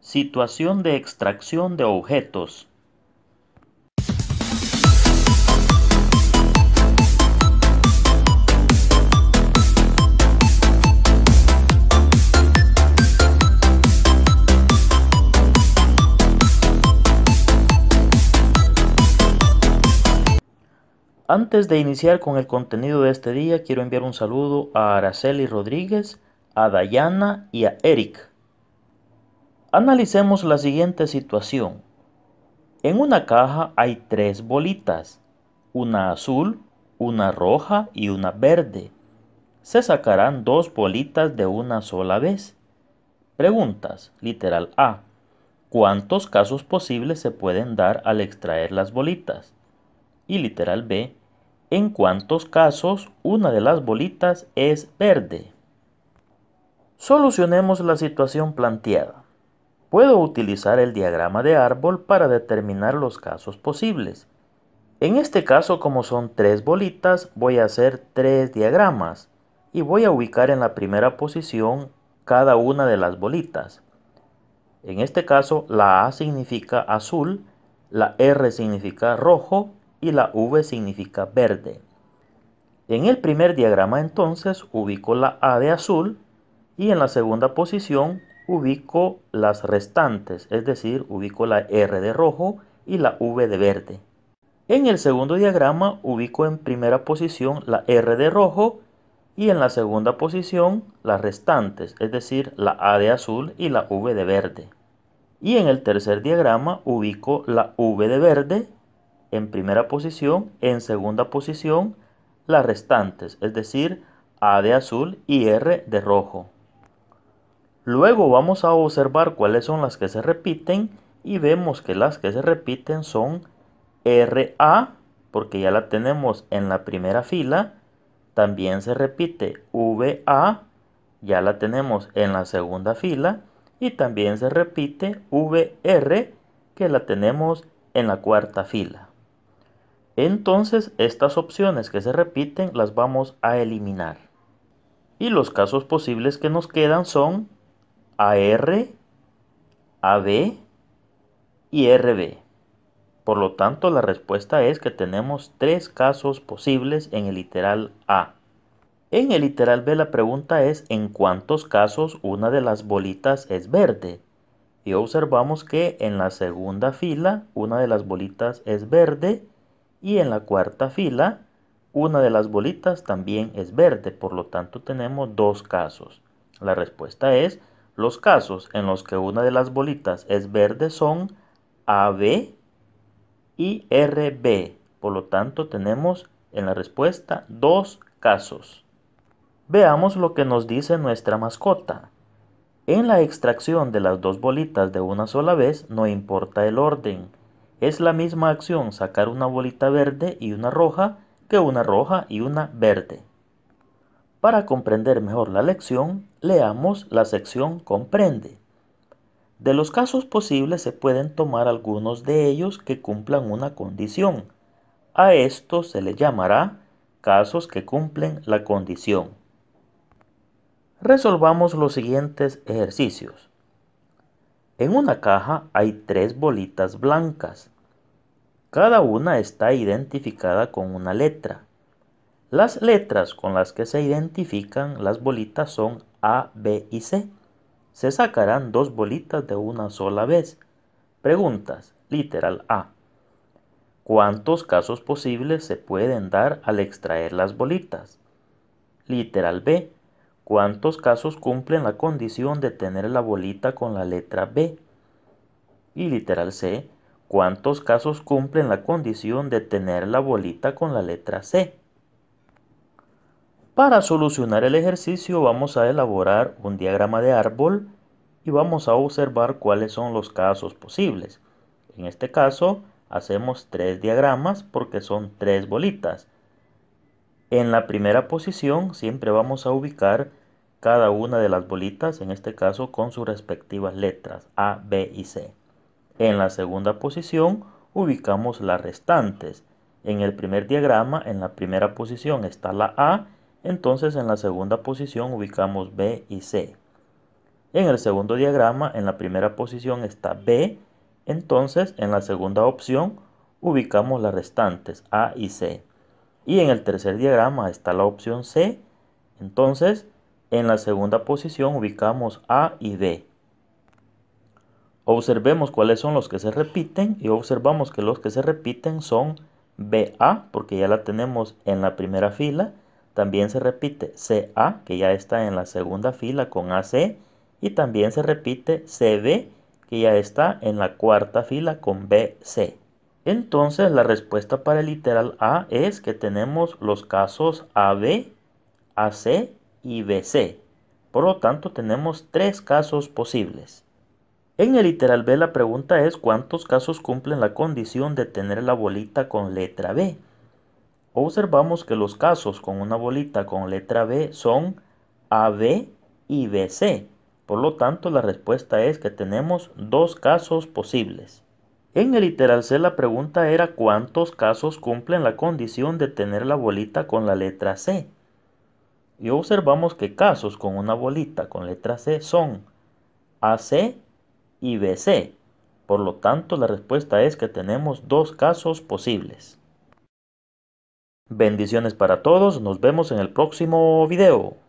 Situación de extracción de objetos. Antes de iniciar con el contenido de este día, quiero enviar un saludo a Araceli Rodríguez, a Dayana y a Eric. Analicemos la siguiente situación. En una caja hay tres bolitas, una azul, una roja y una verde. Se sacarán dos bolitas de una sola vez. Preguntas, literal A. ¿Cuántos casos posibles se pueden dar al extraer las bolitas? Y literal B. ¿En cuántos casos una de las bolitas es verde? Solucionemos la situación planteada puedo utilizar el diagrama de árbol para determinar los casos posibles. En este caso, como son tres bolitas, voy a hacer tres diagramas y voy a ubicar en la primera posición cada una de las bolitas. En este caso, la A significa azul, la R significa rojo y la V significa verde. En el primer diagrama entonces ubico la A de azul y en la segunda posición ubico las restantes, es decir, ubico la R de rojo y la V de verde. En el segundo diagrama ubico en primera posición la R de rojo y en la segunda posición las restantes, es decir, la A de azul y la V de verde. Y en el tercer diagrama ubico la V de verde en primera posición, en segunda posición las restantes, es decir, A de azul y R de rojo. Luego vamos a observar cuáles son las que se repiten y vemos que las que se repiten son RA, porque ya la tenemos en la primera fila. También se repite VA, ya la tenemos en la segunda fila. Y también se repite VR, que la tenemos en la cuarta fila. Entonces estas opciones que se repiten las vamos a eliminar. Y los casos posibles que nos quedan son AR, AB y RB. Por lo tanto, la respuesta es que tenemos tres casos posibles en el literal A. En el literal B la pregunta es en cuántos casos una de las bolitas es verde. Y observamos que en la segunda fila una de las bolitas es verde y en la cuarta fila una de las bolitas también es verde. Por lo tanto tenemos dos casos. La respuesta es los casos en los que una de las bolitas es verde son AB y RB. Por lo tanto, tenemos en la respuesta dos casos. Veamos lo que nos dice nuestra mascota. En la extracción de las dos bolitas de una sola vez no importa el orden. Es la misma acción sacar una bolita verde y una roja que una roja y una verde. Para comprender mejor la lección, leamos la sección Comprende. De los casos posibles se pueden tomar algunos de ellos que cumplan una condición. A esto se le llamará casos que cumplen la condición. Resolvamos los siguientes ejercicios. En una caja hay tres bolitas blancas. Cada una está identificada con una letra. Las letras con las que se identifican las bolitas son A, B y C. Se sacarán dos bolitas de una sola vez. Preguntas. Literal A. ¿Cuántos casos posibles se pueden dar al extraer las bolitas? Literal B. ¿Cuántos casos cumplen la condición de tener la bolita con la letra B? Y literal C. ¿Cuántos casos cumplen la condición de tener la bolita con la letra C? Para solucionar el ejercicio vamos a elaborar un diagrama de árbol y vamos a observar cuáles son los casos posibles. En este caso hacemos tres diagramas porque son tres bolitas. En la primera posición siempre vamos a ubicar cada una de las bolitas, en este caso con sus respectivas letras A, B y C. En la segunda posición ubicamos las restantes. En el primer diagrama, en la primera posición está la A entonces en la segunda posición ubicamos B y C. En el segundo diagrama, en la primera posición está B, entonces en la segunda opción ubicamos las restantes A y C. Y en el tercer diagrama está la opción C, entonces en la segunda posición ubicamos A y B. Observemos cuáles son los que se repiten y observamos que los que se repiten son BA, porque ya la tenemos en la primera fila, también se repite CA, que ya está en la segunda fila con AC. Y también se repite CB, que ya está en la cuarta fila con BC. Entonces la respuesta para el literal A es que tenemos los casos AB, AC y BC. Por lo tanto tenemos tres casos posibles. En el literal B la pregunta es cuántos casos cumplen la condición de tener la bolita con letra B observamos que los casos con una bolita con letra B son AB y BC. Por lo tanto, la respuesta es que tenemos dos casos posibles. En el literal C la pregunta era cuántos casos cumplen la condición de tener la bolita con la letra C. Y observamos que casos con una bolita con letra C son AC y BC. Por lo tanto, la respuesta es que tenemos dos casos posibles. Bendiciones para todos, nos vemos en el próximo video.